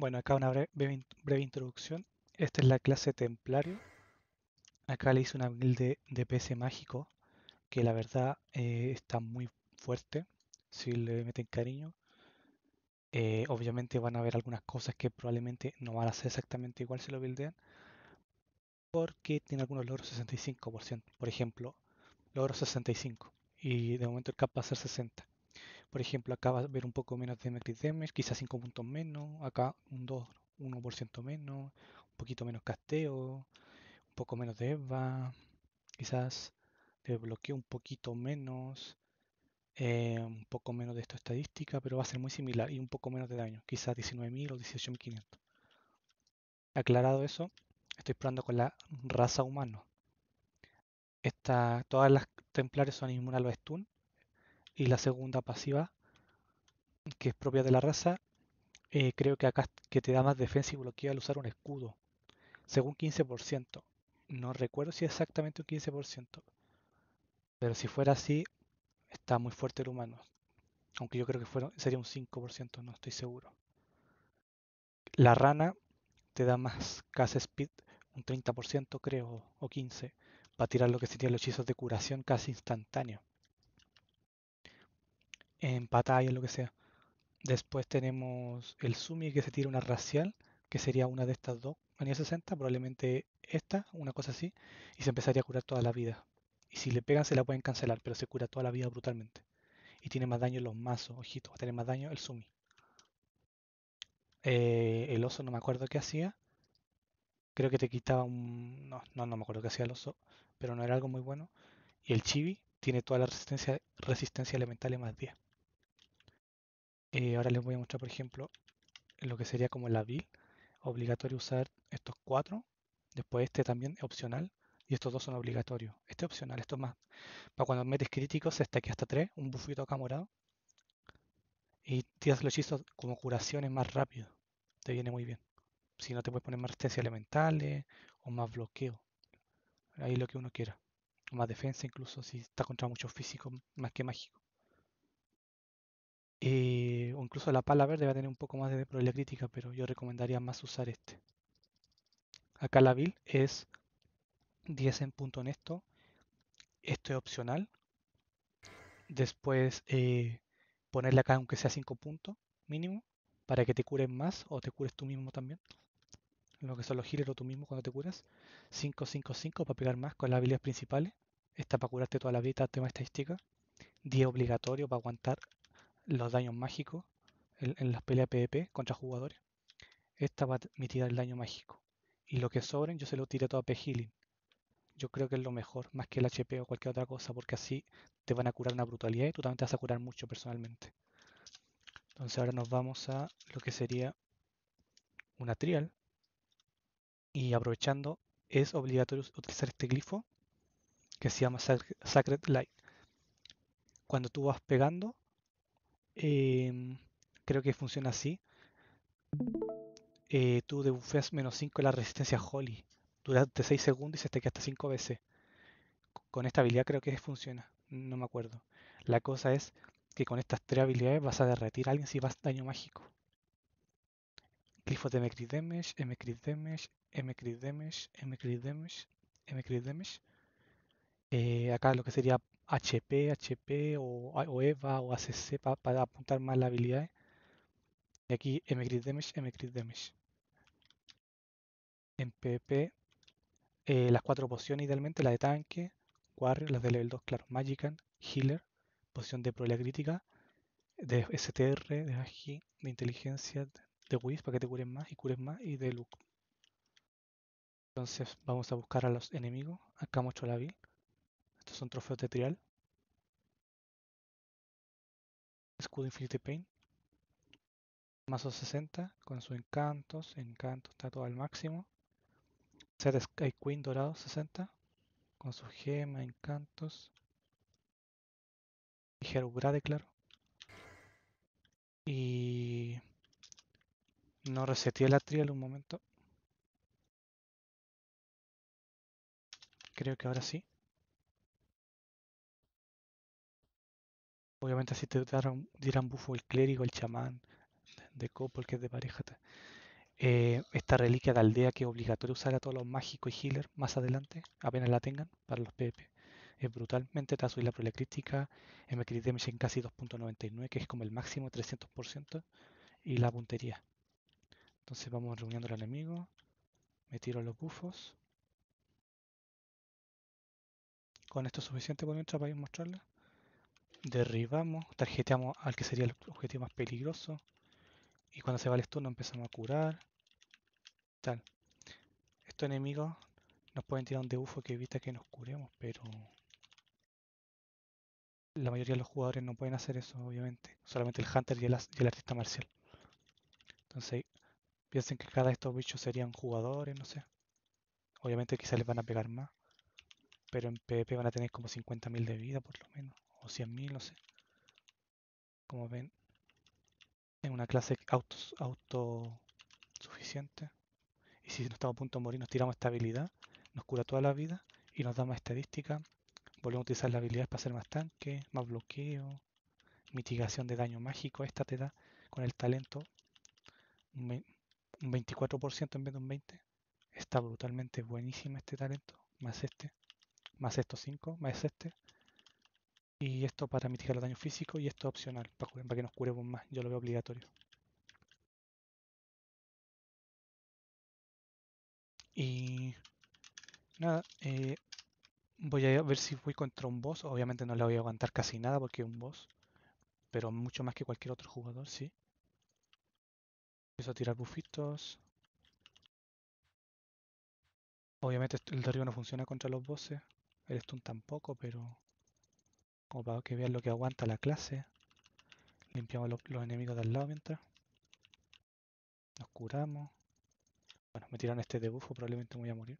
Bueno, acá una breve, introducción. Esta es la clase Templario. Acá le hice una build de, PC mágico, que la verdad eh, está muy fuerte, si le meten cariño. Eh, obviamente van a ver algunas cosas que probablemente no van a ser exactamente igual si lo buildean, porque tiene algunos logros 65%, por ejemplo, logro 65, y de momento el cap va a ser 60. Por ejemplo, acá va a ver un poco menos de Metric quizás 5 puntos menos, acá un 2, 1% menos, un poquito menos casteo, un poco menos de EVA, quizás de bloqueo un poquito menos, eh, un poco menos de esta estadística, pero va a ser muy similar y un poco menos de daño, quizás 19.000 o 18.500. Aclarado eso, estoy probando con la raza humano. Esta, todas las templares son inmunes a stun y la segunda pasiva, que es propia de la raza, eh, creo que acá que te da más defensa y bloqueo al usar un escudo, según 15%. No recuerdo si exactamente un 15%, pero si fuera así, está muy fuerte el humano. Aunque yo creo que sería un 5%, no estoy seguro. La rana te da más casi speed, un 30% creo, o 15%, para tirar lo que serían los hechizos de curación casi instantáneo en en lo que sea. Después tenemos el Sumi que se tira una racial, que sería una de estas dos, a 60, probablemente esta, una cosa así, y se empezaría a curar toda la vida. Y si le pegan se la pueden cancelar, pero se cura toda la vida brutalmente. Y tiene más daño los mazos, ojito, va a tener más daño el Sumi. Eh, el oso no me acuerdo qué hacía. Creo que te quitaba un... No, no, no me acuerdo qué hacía el oso, pero no era algo muy bueno. Y el chibi tiene toda la resistencia, resistencia elemental más 10. Eh, ahora les voy a mostrar, por ejemplo, lo que sería como la build. Obligatorio usar estos cuatro. Después este también es opcional. Y estos dos son obligatorios. Este es opcional, esto más. Para cuando metes críticos, hasta aquí hasta tres, un bufito acá morado. Y tiras los hechizos como curaciones más rápido. Te viene muy bien. Si no, te puedes poner más resistencia elementales o más bloqueo. Ahí lo que uno quiera. O más defensa incluso si está contra mucho físico más que mágico. Eh, o incluso la pala verde va a tener un poco más de probabilidad crítica, pero yo recomendaría más usar este. Acá la build es 10 en punto en Esto esto es opcional. Después eh, ponerle acá aunque sea 5 puntos mínimo para que te curen más o te cures tú mismo también. Lo que son los healers o tú mismo cuando te curas. 5, 5, 5 para pegar más con las habilidades principales. Esta para curarte toda la vida, este tema estadística. 10 obligatorio para aguantar los daños mágicos en, las peleas PvP contra jugadores. Esta va a mitigar el daño mágico. Y lo que sobren yo se lo tiro todo a P-Healing. Yo creo que es lo mejor, más que el HP o cualquier otra cosa, porque así te van a curar una brutalidad y tú también te vas a curar mucho personalmente. Entonces ahora nos vamos a lo que sería una trial. Y aprovechando, es obligatorio utilizar este glifo que se llama Sacred Light. Cuando tú vas pegando, Em, creo que funciona así. Eh, tú debufeas menos 5 la resistencia Holly durante 6 segundos y se te hasta 5 veces. Con esta habilidad creo que funciona, no me acuerdo. La cosa es que con estas tres habilidades vas a derretir a alguien si vas daño mágico. Glifos de M-Crit Damage, M-Crit Damage, Damage, Damage, Damage. Eh, acá lo que sería HP, HP o, EVA o e ACC para, apuntar más las habilidades. Y aquí mcrit damage, mcrit damage. En PvP, eh, las cuatro pociones idealmente, la de tanque, warrior, las de level 2, claro, magican, healer, poción de probabilidad crítica, de STR, de AGI, de inteligencia, de Wiz para que te curen más y cures más y de Luke. Entonces vamos a buscar a los enemigos. Acá mucho la vi. Estos son trofeos de trial. Escudo Infinity Pain. Mazo 60 con sus encantos. encantos, está todo al máximo. Set Sky Queen dorado 60 con su gema, encantos. Y grade claro. Y. No reseteé la trial un momento. Creo que ahora sí. Obviamente así te darán, dirán bufo el clérigo, el chamán, de copo, el que es de pareja. Eh, esta reliquia de aldea que es obligatorio usar a todos los mágicos y healer más adelante, apenas la tengan, para los pp. Es brutalmente, te va a subir la probabilidad crítica, me en casi 2.99, que es como el máximo 300%, y la puntería. Entonces vamos reuniendo al enemigo, me tiro los bufos. Con esto es suficiente por mientras para ir mostrarla. Derribamos, tarjeteamos al que sería el objetivo más peligroso. Y cuando se va el turno empezamos a curar. Tal. Estos enemigos nos pueden tirar un debufo que evita que nos curemos, pero la mayoría de los jugadores no pueden hacer eso, obviamente. Solamente el Hunter y el, artista marcial. Entonces, piensen que cada de estos bichos serían jugadores, no sé. Obviamente quizás les van a pegar más. Pero en PvP van a tener como 50.000 de vida por lo menos o 100.000, no sé. Como ven, En una clase autos, autosuficiente. Y si no estamos a punto de morir, nos tiramos esta habilidad, nos cura toda la vida y nos da más estadística. Volvemos a utilizar la habilidad para hacer más tanque, más bloqueo, mitigación de daño mágico. Esta te da con el talento un 24% en vez de un 20%. Está brutalmente buenísimo este talento, más este, más estos 5, más este. Y esto para mitigar el daño físico y esto opcional, para, que nos curemos más. Yo lo veo obligatorio. Y nada, eh, voy a ver si voy contra un boss. Obviamente no le voy a aguantar casi nada porque es un boss. Pero mucho más que cualquier otro jugador, sí. Empiezo a tirar bufitos. Obviamente el derribo no funciona contra los bosses. El stun tampoco, pero... Como para que vean lo que aguanta la clase. Limpiamos los, enemigos del lado mientras. Nos curamos. Bueno, me tiran este debufo, probablemente me voy a morir.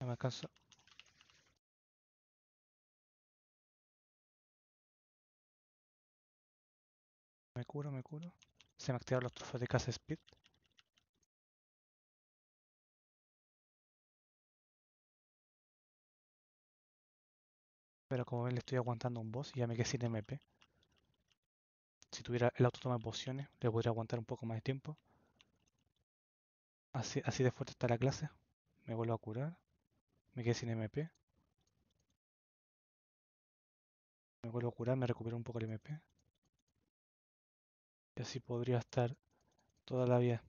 me alcanzo. Me curo, me curo. Se me activaron los trofeos de casa speed. Pero como ven, le estoy aguantando un boss y ya me quedé sin MP. Si tuviera el auto toma pociones, le podría aguantar un poco más de tiempo. Así, de fuerte está la clase. Me vuelvo a curar. Me quedé sin MP. Me vuelvo a curar, me recupero un poco el MP. Y así podría estar toda la vida.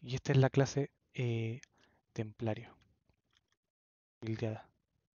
Y esta es la clase eh, templario.